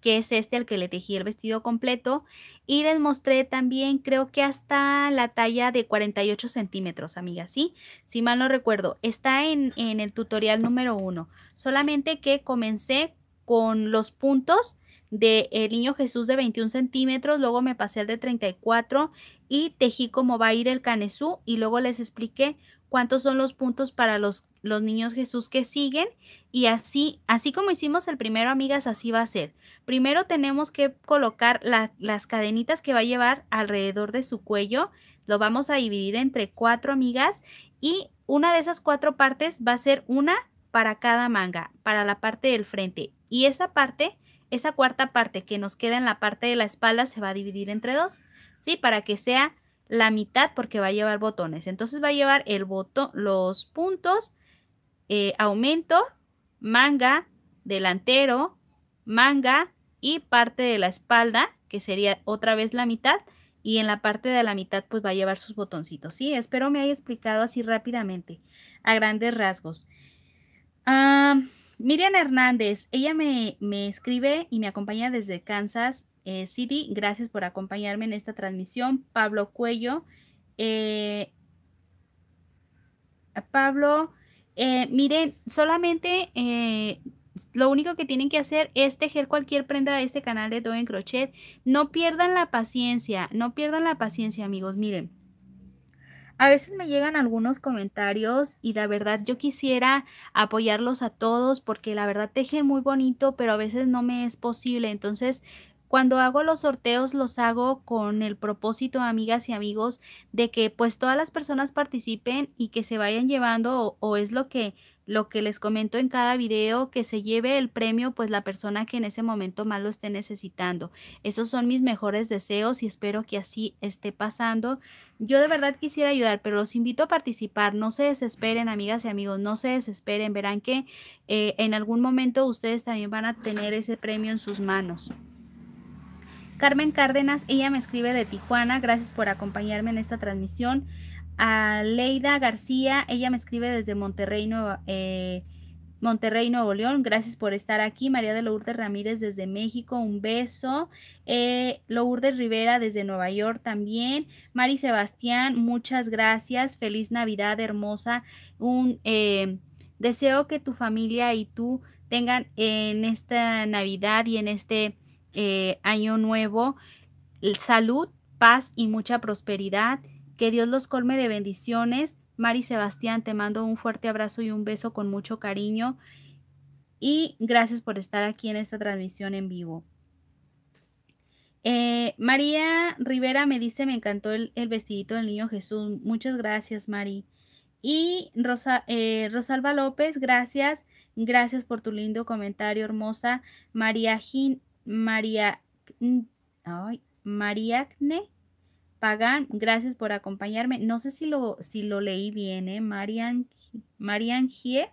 que es este al que le tejí el vestido completo. Y les mostré también, creo que hasta la talla de 48 centímetros, amigas, ¿sí? Si mal no recuerdo, está en, el tutorial número 1. Solamente que comencé con los puntos de niño Jesús de 21 centímetros, luego me pasé al de 34 y tejí cómo va a ir el canesú y luego les expliqué cuántos son los puntos para los, los niños Jesús que siguen y así, así como hicimos el primero, amigas, así va a ser. Primero tenemos que colocar las cadenitas que va a llevar alrededor de su cuello. Lo vamos a dividir entre cuatro, amigas, y una de esas cuatro partes va a ser una para cada manga, para la parte del frente. Y esa parte, esa cuarta parte que nos queda en la parte de la espalda se va a dividir entre dos, ¿sí? Para que sea la mitad porque va a llevar botones. Entonces va a llevar el botón, los puntos, eh, aumento, manga, delantero, manga y parte de la espalda, que sería otra vez la mitad. Y en la parte de la mitad pues va a llevar sus botoncitos. Sí, espero me haya explicado así rápidamente, a grandes rasgos. Ah, Miriam Hernández, ella me, me escribe y me acompaña desde Kansas eh, Gracias por acompañarme en esta transmisión. Pablo Cuello. Eh, Pablo, eh, miren, solamente eh, lo único que tienen que hacer es tejer cualquier prenda de este canal de Doen en crochet. No pierdan la paciencia, no pierdan la paciencia, amigos. Miren. A veces me llegan algunos comentarios y la verdad yo quisiera apoyarlos a todos porque la verdad tejen muy bonito, pero a veces no me es posible. Entonces cuando hago los sorteos los hago con el propósito, amigas y amigos, de que pues todas las personas participen y que se vayan llevando o, es lo que lo que les comento en cada video, que se lleve el premio pues la persona que en ese momento más lo esté necesitando. Esos son mis mejores deseos y espero que así esté pasando. Yo de verdad quisiera ayudar, pero los invito a participar. No se desesperen, amigas y amigos, no se desesperen. Verán que eh, en algún momento ustedes también van a tener ese premio en sus manos. Carmen Cárdenas, ella me escribe de Tijuana, gracias por acompañarme en esta transmisión. A Leida García, ella me escribe desde Monterrey, eh, Monterrey, Nuevo León, gracias por estar aquí. María de Lourdes Ramírez desde México, un beso. Eh, Lourdes Rivera desde Nueva York también. Mari Sebastián, muchas gracias. Feliz Navidad, hermosa. Un eh, deseo que tu familia y tú tengan en esta Navidad y en este eh, año nuevo, salud, paz y mucha prosperidad. Que Dios los colme de bendiciones. Mari Sebastián, te mando un fuerte abrazo y un beso con mucho cariño. Y gracias por estar aquí en esta transmisión en vivo. Eh, María Rivera me dice, me encantó el, vestidito del niño Jesús. Muchas gracias, Mari. Y Rosa, eh, Rosalba López, gracias. Gracias por tu lindo comentario, hermosa. María Gin, María, ay, Mariacne Pagán, gracias por acompañarme. No sé si lo, si lo leí bien, ¿eh? Marian, Marian Gie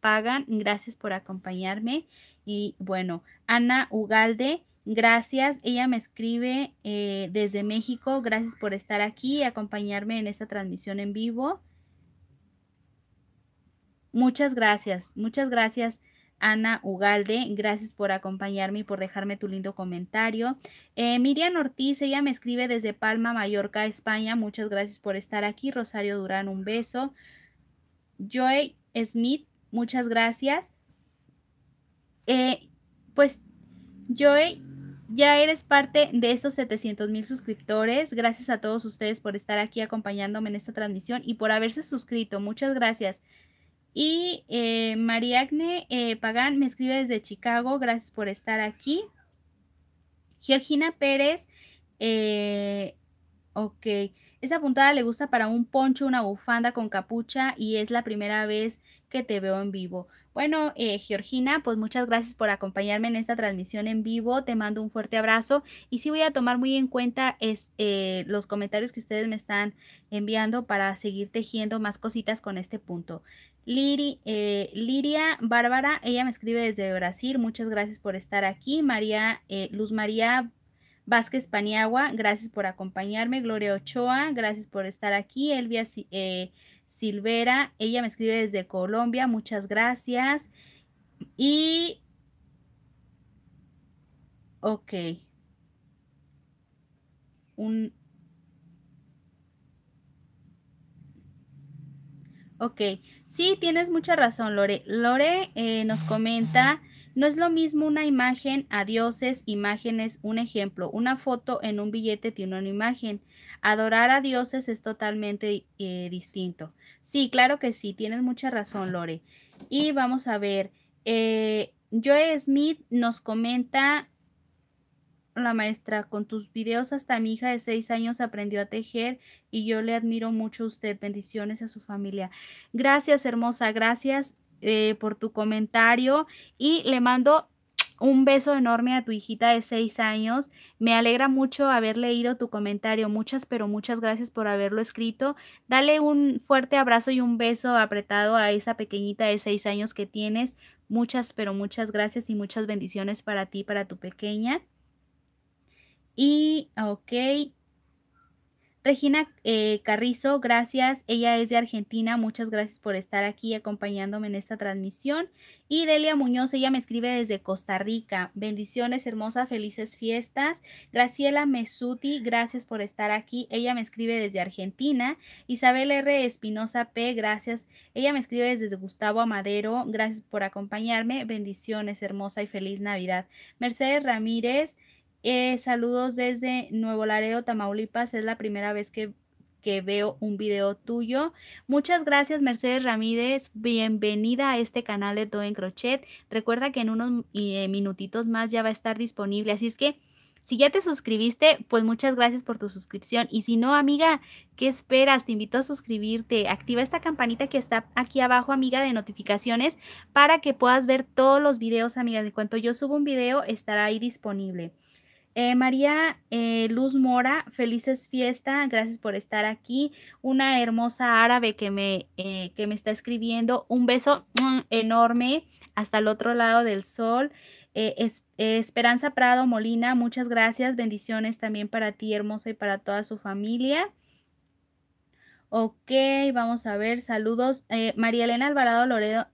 Pagan, gracias por acompañarme. Y bueno, Ana Ugalde, gracias. Ella me escribe eh, desde México. Gracias por estar aquí y acompañarme en esta transmisión en vivo. Muchas gracias, muchas gracias. Ana Ugalde, gracias por acompañarme y por dejarme tu lindo comentario. Eh, Miriam Ortiz, ella me escribe desde Palma, Mallorca, España. Muchas gracias por estar aquí. Rosario Durán, un beso. Joy Smith, muchas gracias. Eh, pues, Joy, ya eres parte de estos 700 mil suscriptores. Gracias a todos ustedes por estar aquí acompañándome en esta transmisión y por haberse suscrito. Muchas gracias. Y eh, Mariagne eh, Pagán me escribe desde Chicago, gracias por estar aquí. Georgina Pérez, eh, ok, Esa puntada le gusta para un poncho, una bufanda con capucha y es la primera vez que te veo en vivo. Bueno, eh, Georgina, pues muchas gracias por acompañarme en esta transmisión en vivo. Te mando un fuerte abrazo y sí voy a tomar muy en cuenta eh, los comentarios que ustedes me están enviando para seguir tejiendo más cositas con este punto. Liri, eh, Liria Bárbara, ella me escribe desde Brasil. Muchas gracias por estar aquí. María, Luz María Vázquez Paniagua, gracias por acompañarme. Gloria Ochoa, gracias por estar aquí. Elvia Silvera, ella me escribe desde Colombia, muchas gracias. Y, ok, un... Ok, sí, tienes mucha razón, Lore. Lore eh, nos comenta no es lo mismo una imagen a dioses, imágenes, un ejemplo, una foto en un billete tiene una imagen. Adorar a dioses es totalmente eh, distinto. Sí, claro que sí, tienes mucha razón, Lore. Y vamos a ver, eh, Joe Smith nos comenta la maestra, con tus videos hasta mi hija de seis años aprendió a tejer y yo le admiro mucho a usted. Bendiciones a su familia. Gracias, hermosa, gracias. Eh, por tu comentario y le mando un beso enorme a tu hijita de seis años. Me alegra mucho haber leído tu comentario. Muchas, pero muchas gracias por haberlo escrito. Dale un fuerte abrazo y un beso apretado a esa pequeñita de seis años que tienes. Muchas, pero muchas gracias y muchas bendiciones para ti, para tu pequeña. Y, ok, Regina eh, Carrizo, gracias. Ella es de Argentina. Muchas gracias por estar aquí acompañándome en esta transmisión. Y Delia Muñoz, ella me escribe desde Costa Rica. Bendiciones, hermosa, felices fiestas. Graciela Mesuti, gracias por estar aquí. Ella me escribe desde Argentina. Isabel R. Espinosa P, gracias. Ella me escribe desde Gustavo Amadero. Gracias por acompañarme. Bendiciones, hermosa y feliz Navidad. Mercedes Ramírez. Eh, saludos desde Nuevo Laredo, Tamaulipas. Es la primera vez que, que veo un video tuyo. Muchas gracias, Mercedes Ramírez. Bienvenida a este canal de Todo en Crochet. Recuerda que en unos eh, minutitos más ya va a estar disponible. Así es que si ya te suscribiste, pues muchas gracias por tu suscripción. Y si no, amiga, ¿qué esperas? Te invito a suscribirte. Activa esta campanita que está aquí abajo, amiga, de notificaciones para que puedas ver todos los videos, amigas. de cuanto yo subo un video, estará ahí disponible. Eh, María eh, Luz Mora, felices fiestas, gracias por estar aquí. Una hermosa árabe que me, eh, que me está escribiendo, un beso mm, enorme hasta el otro lado del sol. Esperanza Prado Molina, muchas gracias, bendiciones también para ti, hermosa, y para toda su familia. Ok, vamos a ver, saludos. María Elena Alvarado Loredo,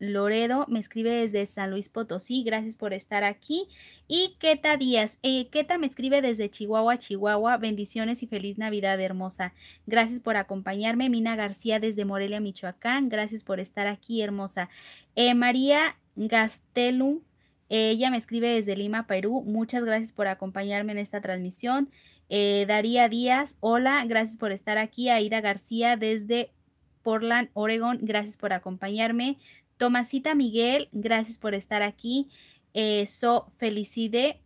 Loredo me escribe desde San Luis Potosí, gracias por estar aquí. Y Keta Díaz, eh, Keta me escribe desde Chihuahua, Chihuahua, bendiciones y feliz Navidad hermosa. Gracias por acompañarme. Mina García desde Morelia, Michoacán, gracias por estar aquí hermosa. Eh, María Gastelum, eh, ella me escribe desde Lima, Perú, muchas gracias por acompañarme en esta transmisión. Daría Díaz, hola, gracias por estar aquí. Aida García desde Portland, Oregon, gracias por acompañarme. Tomasita Miguel, gracias por estar aquí. Eh, so Felicide,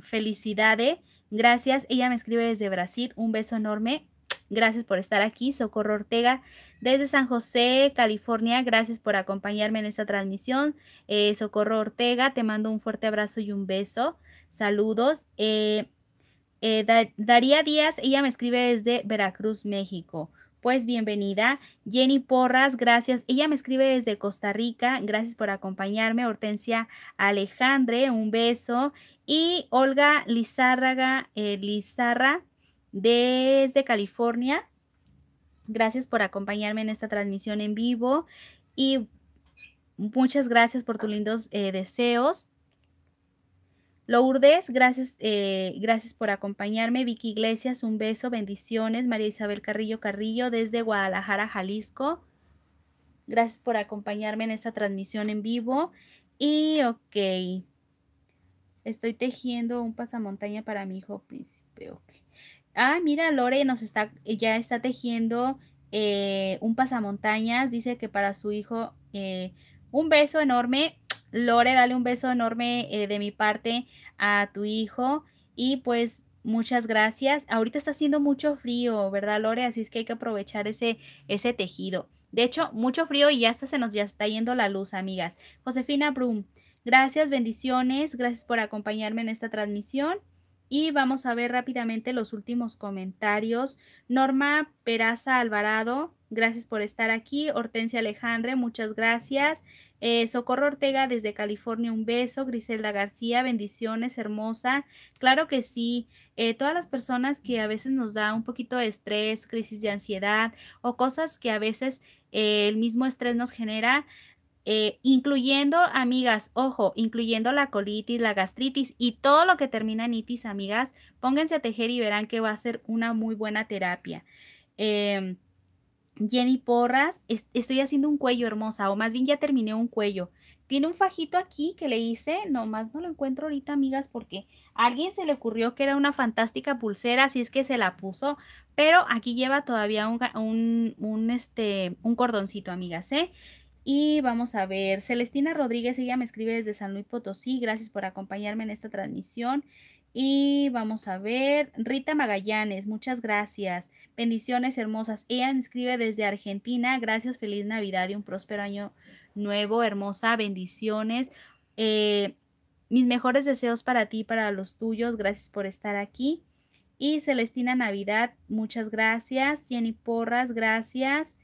felicidade, gracias. Ella me escribe desde Brasil, un beso enorme. Gracias por estar aquí. Socorro Ortega, desde San José, California, gracias por acompañarme en esta transmisión. Eh, Socorro Ortega, te mando un fuerte abrazo y un beso. Saludos. Eh, eh, Daría Díaz, ella me escribe desde Veracruz, México pues bienvenida. Jenny Porras, gracias. Ella me escribe desde Costa Rica, gracias por acompañarme. Hortensia Alejandre, un beso. Y Olga Lizárraga, eh, Lizarra, desde California. Gracias por acompañarme en esta transmisión en vivo y muchas gracias por tus lindos eh, deseos. Lourdes, gracias, eh, gracias por acompañarme. Vicky Iglesias, un beso, bendiciones. María Isabel Carrillo Carrillo, desde Guadalajara, Jalisco. Gracias por acompañarme en esta transmisión en vivo. Y ok, estoy tejiendo un pasamontaña para mi hijo príncipe. Ah, mira, Lore nos está, ya está tejiendo eh, un pasamontañas. Dice que para su hijo, eh, un beso enorme. Lore, dale un beso enorme eh, de mi parte a tu hijo y pues muchas gracias. Ahorita está haciendo mucho frío, ¿verdad, Lore? Así es que hay que aprovechar ese, ese tejido. De hecho, mucho frío y ya hasta se nos ya está yendo la luz, amigas. Josefina Brum, gracias, bendiciones, gracias por acompañarme en esta transmisión. Y vamos a ver rápidamente los últimos comentarios. Norma Peraza Alvarado, gracias por estar aquí. Hortensia Alejandre, muchas gracias. Eh, Socorro Ortega desde California, un beso. Griselda García, bendiciones, hermosa. Claro que sí. Eh, todas las personas que a veces nos da un poquito de estrés, crisis de ansiedad o cosas que a veces eh, el mismo estrés nos genera, eh, incluyendo, amigas, ojo, incluyendo la colitis, la gastritis y todo lo que termina en itis, amigas, pónganse a tejer y verán que va a ser una muy buena terapia. Em, Jenny Porras, estoy haciendo un cuello hermosa, o más bien ya terminé un cuello. Tiene un fajito aquí que le hice, nomás no lo encuentro ahorita, amigas, porque a alguien se le ocurrió que era una fantástica pulsera, así es que se la puso, pero aquí lleva todavía un, un, este, un cordoncito, amigas, ¿eh? Y vamos a ver, Celestina Rodríguez, ella me escribe desde San Luis Potosí, gracias por acompañarme en esta transmisión. Y vamos a ver, Rita Magallanes, muchas gracias. Bendiciones hermosas. Ella me escribe desde Argentina, gracias, feliz Navidad y un próspero año nuevo, hermosa, bendiciones. Eh, mis mejores deseos para ti y para los tuyos, gracias por estar aquí. Y Celestina Navidad, muchas gracias. Jenny Porras, gracias.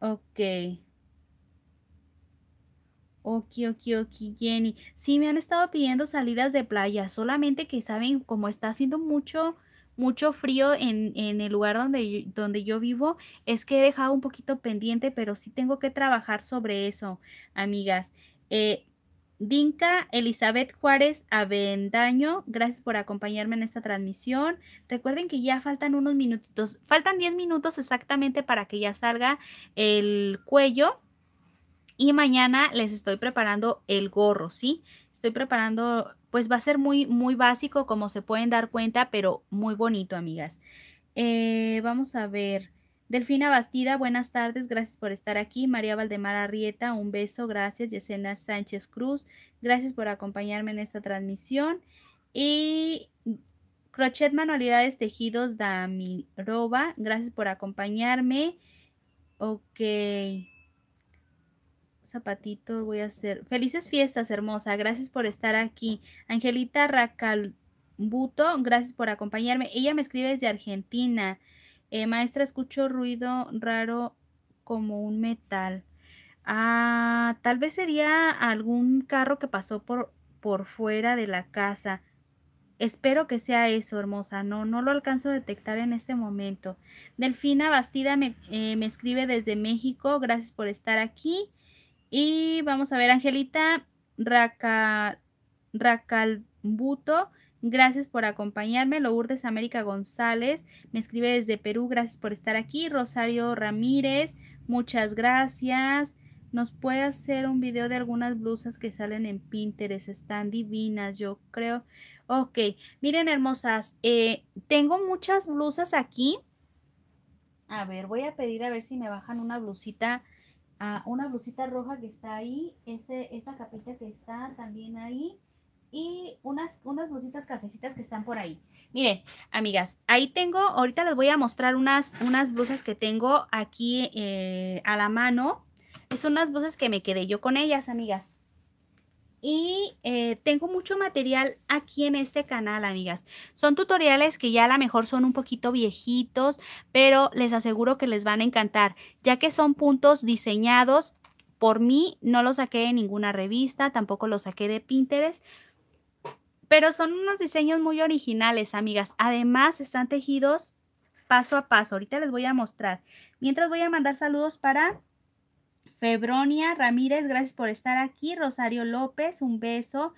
Ok. Ok, ok, ok, Jenny. Sí, me han estado pidiendo salidas de playa, solamente que saben, como está haciendo mucho, mucho frío en, el lugar donde donde yo vivo, es que he dejado un poquito pendiente, pero sí tengo que trabajar sobre eso, amigas. Eh, Dinka Elizabeth Juárez Avendaño, gracias por acompañarme en esta transmisión. Recuerden que ya faltan unos minutitos, faltan 10 minutos exactamente para que ya salga el cuello. Y mañana les estoy preparando el gorro, ¿sí? Estoy preparando, pues va a ser muy, muy básico, como se pueden dar cuenta, pero muy bonito, amigas. Eh, vamos a ver. Delfina Bastida, buenas tardes, gracias por estar aquí. María Valdemar Arrieta, un beso, gracias. Yesena Sánchez Cruz, gracias por acompañarme en esta transmisión. Y Crochet Manualidades Tejidos Damiroba, gracias por acompañarme. Ok. Zapatito, voy a hacer. Felices fiestas, hermosa. Gracias por estar aquí. Angelita Racalbuto, gracias por acompañarme. Ella me escribe desde Argentina. Eh, maestra, escucho ruido raro como un metal. Ah, tal vez sería algún carro que pasó por, por fuera de la casa. Espero que sea eso, hermosa. No, no lo alcanzo a detectar en este momento. Delfina Bastida me, eh, escribe desde México. Gracias por estar aquí. Y vamos a ver, Angelita Raca, Racalbuto Gracias por acompañarme. Lourdes América González me escribe desde Perú. Gracias por estar aquí. Rosario Ramírez, muchas gracias. Nos puede hacer un video de algunas blusas que salen en Pinterest. Están divinas, yo creo. Ok, miren hermosas. Eh, tengo muchas blusas aquí. A ver, voy a pedir a ver si me bajan una blusita. Ah, una blusita roja que está ahí. Ese, esa capita que está también ahí y unas, unas blusitas cafecitas que están por ahí. Miren, amigas, ahí tengo, ahorita les voy a mostrar unas, unas blusas que tengo aquí eh, a la mano. Son unas blusas que me quedé yo con ellas, amigas. Y eh, tengo mucho material aquí en este canal, amigas. Son tutoriales que ya a lo mejor son un poquito viejitos, pero les aseguro que les van a encantar, ya que son puntos diseñados por mí. No los saqué de ninguna revista, tampoco los saqué de Pinterest pero son unos diseños muy originales, amigas. Además, están tejidos paso a paso. Ahorita les voy a mostrar. Mientras voy a mandar saludos para Febronia Ramírez, gracias por estar aquí. Rosario López, un beso.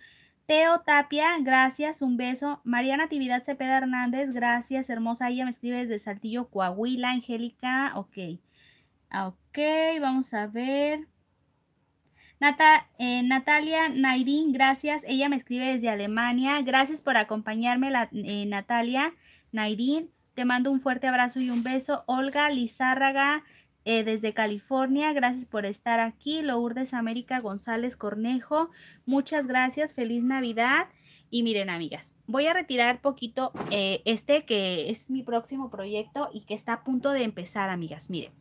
Teo Tapia, gracias, un beso. María Natividad Cepeda Hernández, gracias, hermosa. Ella me escribe desde Saltillo, Coahuila. Angélica, ok. Ah, ok, vamos a ver. Eh, Natalia Nairin, gracias. Ella me escribe desde Alemania. Gracias por acompañarme, eh, Natalia Nairin. Te mando un fuerte abrazo y un beso. Olga Lizárraga, eh, desde California. Gracias por estar aquí. Lourdes América González Cornejo. Muchas gracias. Feliz Navidad. Y miren, amigas, voy a retirar poquito este que es mi próximo proyecto y que está a punto de empezar, amigas. Miren.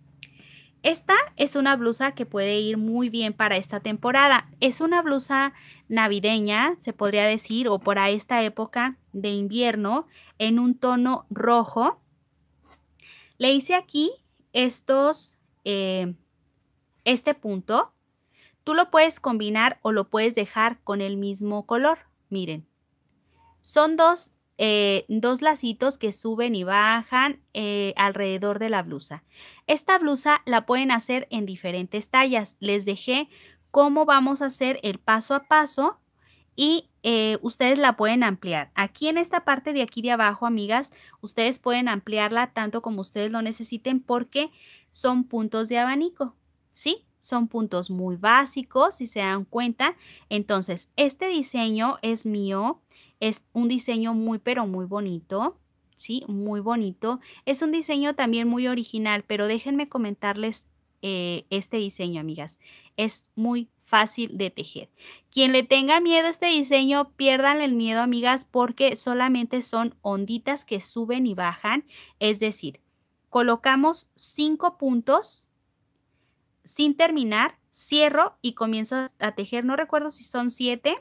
Esta es una blusa que puede ir muy bien para esta temporada. Es una blusa navideña, se podría decir, o para esta época de invierno, en un tono rojo. Le hice aquí estos, eh, este punto. Tú lo puedes combinar o lo puedes dejar con el mismo color. Miren, son dos eh, dos lacitos que suben y bajan eh, alrededor de la blusa. Esta blusa la pueden hacer en diferentes tallas. Les dejé cómo vamos a hacer el paso a paso y eh, ustedes la pueden ampliar. Aquí en esta parte de aquí de abajo, amigas, ustedes pueden ampliarla tanto como ustedes lo necesiten porque son puntos de abanico, ¿sí? Son puntos muy básicos, si se dan cuenta. Entonces, este diseño es mío. Es un diseño muy, pero muy bonito. Sí, muy bonito. Es un diseño también muy original, pero déjenme comentarles eh, este diseño, amigas. Es muy fácil de tejer. Quien le tenga miedo a este diseño, pierdan el miedo, amigas, porque solamente son onditas que suben y bajan. Es decir, colocamos cinco puntos sin terminar, cierro y comienzo a tejer. No recuerdo si son siete,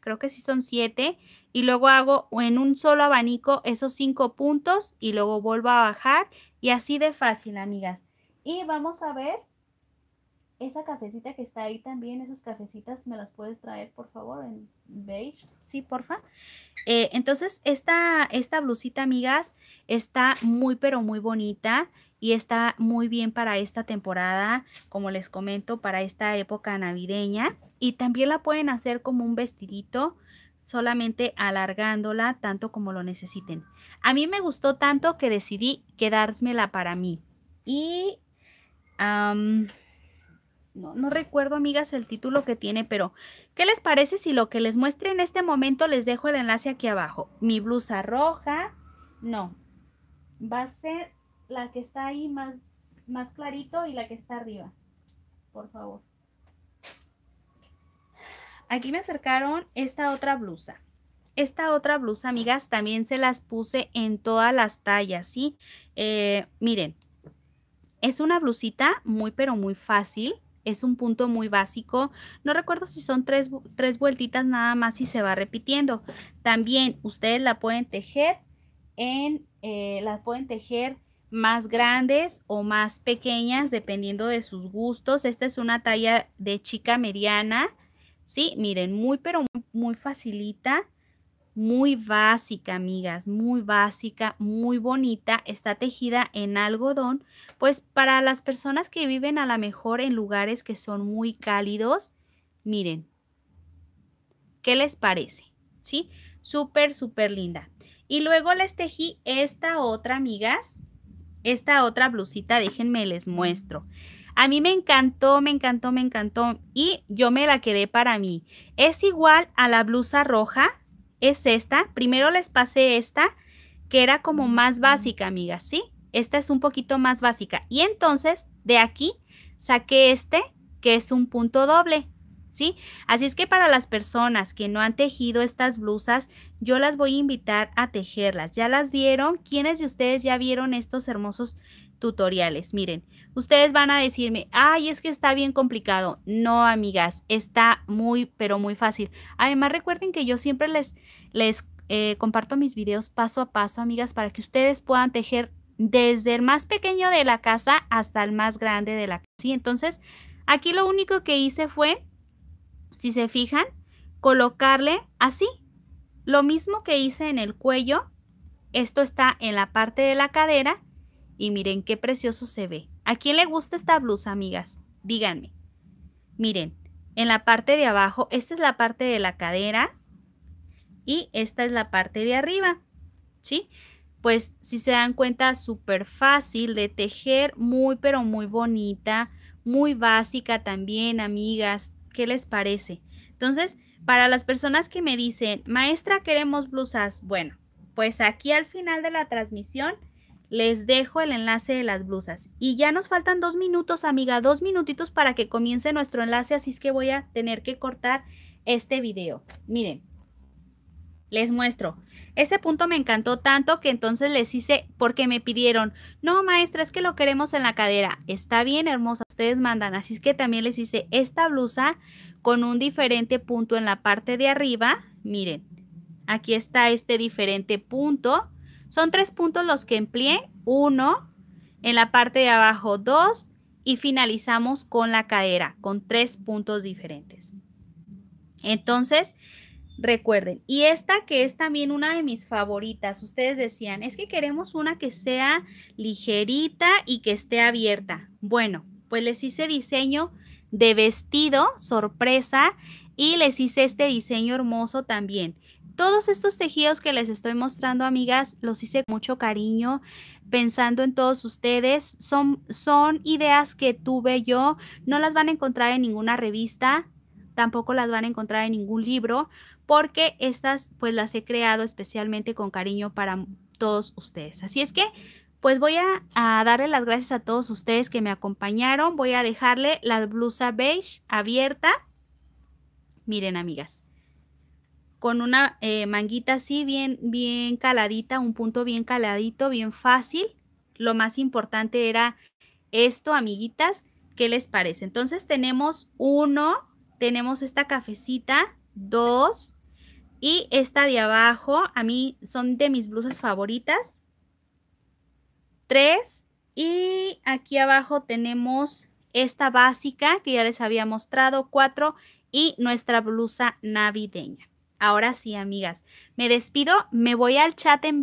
creo que sí son siete. Y luego hago en un solo abanico esos cinco puntos y luego vuelvo a bajar. Y así de fácil, amigas. Y vamos a ver esa cafecita que está ahí también, esas cafecitas me las puedes traer, por favor, en beige. Sí, porfa. Eh, entonces, esta, esta blusita, amigas, está muy, pero muy bonita y está muy bien para esta temporada, como les comento, para esta época navideña. Y también la pueden hacer como un vestidito, solamente alargándola tanto como lo necesiten. A mí me gustó tanto que decidí quedármela para mí. Y no, no, recuerdo, amigas, el título que tiene, pero ¿qué les parece si lo que les muestre en este momento les dejo el enlace aquí abajo? Mi blusa roja, no, va a ser la que está ahí más, más clarito y la que está arriba, por favor. Aquí me acercaron esta otra blusa. Esta otra blusa, amigas, también se las puse en todas las tallas, ¿sí? Eh, miren, es una blusita muy, pero muy fácil. Es un punto muy básico. No recuerdo si son tres, tres vueltitas nada más y se va repitiendo. También ustedes la pueden tejer en, eh, la pueden tejer más grandes o más pequeñas, dependiendo de sus gustos. Esta es una talla de chica mediana, ¿sí? Miren, muy, pero muy, facilita, muy básica, amigas, muy básica, muy bonita. Está tejida en algodón, pues para las personas que viven a lo mejor en lugares que son muy cálidos, miren, ¿qué les parece? ¿Sí? Súper, súper linda. Y luego les tejí esta otra, amigas, esta otra blusita, déjenme les muestro. A mí me encantó, me encantó, me encantó y yo me la quedé para mí. Es igual a la blusa roja, es esta. Primero les pasé esta, que era como más básica, amigas, ¿sí? Esta es un poquito más básica. Y entonces de aquí saqué este, que es un punto doble. Así es que para las personas que no han tejido estas blusas, yo las voy a invitar a tejerlas. ¿Ya las vieron? ¿Quiénes de ustedes ya vieron estos hermosos tutoriales? Miren, ustedes van a decirme, ay, es que está bien complicado. No, amigas, está muy, pero muy fácil. Además, recuerden que yo siempre les, les eh, comparto mis videos paso a paso, amigas, para que ustedes puedan tejer desde el más pequeño de la casa hasta el más grande de la casa. Entonces, aquí lo único que hice fue si se fijan, colocarle así. Lo mismo que hice en el cuello, esto está en la parte de la cadera y miren qué precioso se ve. ¿A quién le gusta esta blusa, amigas? Díganme. Miren, en la parte de abajo, esta es la parte de la cadera y esta es la parte de arriba, ¿sí? Pues si se dan cuenta, súper fácil de tejer, muy pero muy bonita, muy básica también, amigas. ¿Qué les parece? Entonces, para las personas que me dicen, maestra, queremos blusas, bueno, pues aquí al final de la transmisión les dejo el enlace de las blusas. Y ya nos faltan dos minutos, amiga, dos minutitos para que comience nuestro enlace, así es que voy a tener que cortar este video. Miren, les muestro. Ese punto me encantó tanto que entonces les hice, porque me pidieron, no maestra, es que lo queremos en la cadera. Está bien, hermosa, ustedes mandan. Así es que también les hice esta blusa con un diferente punto en la parte de arriba. Miren, aquí está este diferente punto. Son tres puntos los que empleé. Uno, en la parte de abajo dos y finalizamos con la cadera, con tres puntos diferentes. Entonces, recuerden. Y esta que es también una de mis favoritas, ustedes decían, es que queremos una que sea ligerita y que esté abierta. Bueno, pues les hice diseño de vestido, sorpresa, y les hice este diseño hermoso también. Todos estos tejidos que les estoy mostrando, amigas, los hice con mucho cariño, pensando en todos ustedes. Son, son ideas que tuve yo, no las van a encontrar en ninguna revista, tampoco las van a encontrar en ningún libro porque estas pues las he creado especialmente con cariño para todos ustedes. Así es que pues voy a, darle las gracias a todos ustedes que me acompañaron. Voy a dejarle la blusa beige abierta. Miren amigas, con una eh, manguita así bien, bien caladita, un punto bien caladito, bien fácil. Lo más importante era esto, amiguitas, ¿qué les parece? Entonces tenemos uno, tenemos esta cafecita, dos, y esta de abajo, a mí son de mis blusas favoritas. Tres. Y aquí abajo tenemos esta básica que ya les había mostrado, cuatro. Y nuestra blusa navideña. Ahora sí, amigas, me despido, me voy al chat en